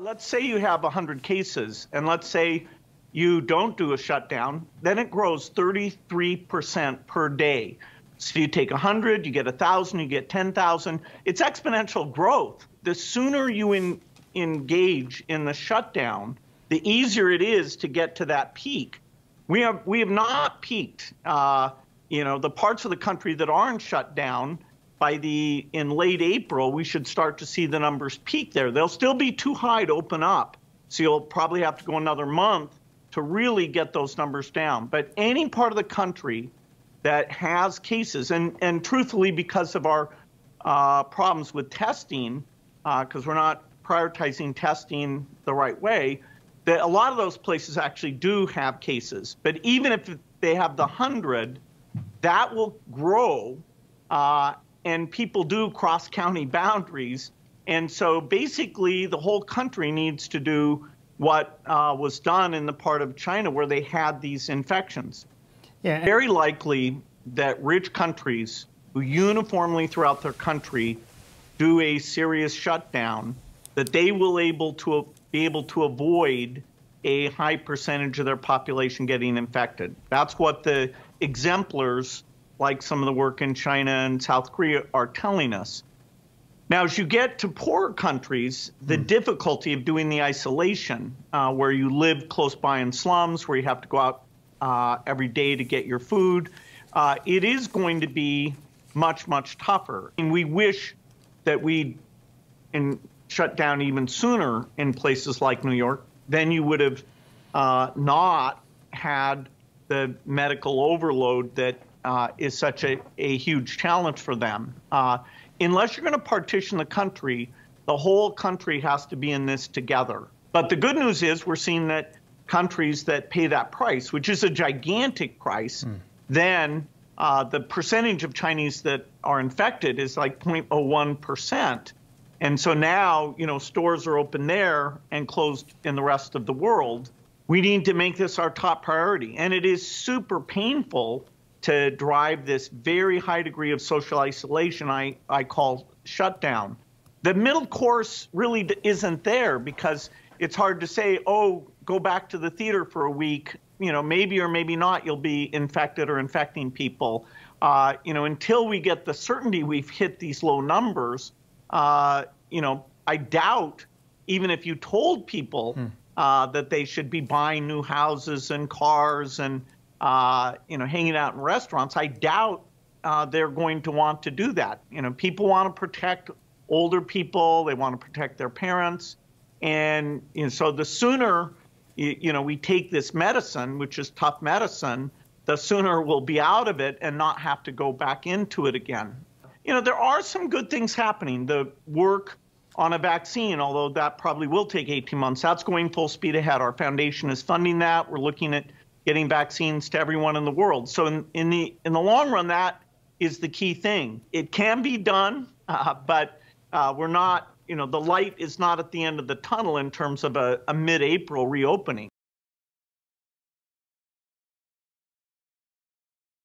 let's say you have 100 cases, and let's say you don't do a shutdown, then it grows 33% per day. So you take 100, you get 1,000, you get 10,000. It's exponential growth. The sooner you in, engage in the shutdown, the easier it is to get to that peak. We have we have not peaked. Uh, you know, the parts of the country that aren't shut down by the in late April, we should start to see the numbers peak there. They'll still be too high to open up. So you'll probably have to go another month to really get those numbers down. But any part of the country that has cases, and, and truthfully, because of our uh, problems with testing, because uh, we're not prioritizing testing the right way, that a lot of those places actually do have cases. But even if they have the 100, that will grow uh, and people do cross county boundaries. And so basically, the whole country needs to do what uh, was done in the part of China where they had these infections. Yeah. Very likely that rich countries who uniformly throughout their country do a serious shutdown, that they will able to be able to avoid a high percentage of their population getting infected. That's what the exemplars like some of the work in China and South Korea, are telling us. Now, as you get to poorer countries, the mm. difficulty of doing the isolation, uh, where you live close by in slums, where you have to go out uh, every day to get your food, uh, it is going to be much, much tougher. And we wish that we in, shut down even sooner in places like New York. Then you would have uh, not had the medical overload that uh, is such a, a huge challenge for them. Uh, unless you're going to partition the country, the whole country has to be in this together. But the good news is we're seeing that countries that pay that price, which is a gigantic price, mm. then uh, the percentage of Chinese that are infected is like 0.01%. And so now, you know, stores are open there and closed in the rest of the world. We need to make this our top priority. And it is super painful to drive this very high degree of social isolation I, I call shutdown. The middle course really isn't there because it's hard to say, oh, go back to the theater for a week. You know, maybe or maybe not you'll be infected or infecting people. Uh, you know, until we get the certainty we've hit these low numbers, uh, you know, I doubt even if you told people hmm. uh, that they should be buying new houses and cars and uh, you know, hanging out in restaurants, I doubt uh, they're going to want to do that. You know, people want to protect older people, they want to protect their parents, and so the sooner you, you know we take this medicine, which is tough medicine, the sooner we'll be out of it and not have to go back into it again. You know, there are some good things happening. The work on a vaccine, although that probably will take 18 months, that's going full speed ahead. Our foundation is funding that. We're looking at getting vaccines to everyone in the world. So in, in the in the long run, that is the key thing. It can be done, uh, but uh, we're not. You know, the light is not at the end of the tunnel in terms of a, a mid-April reopening.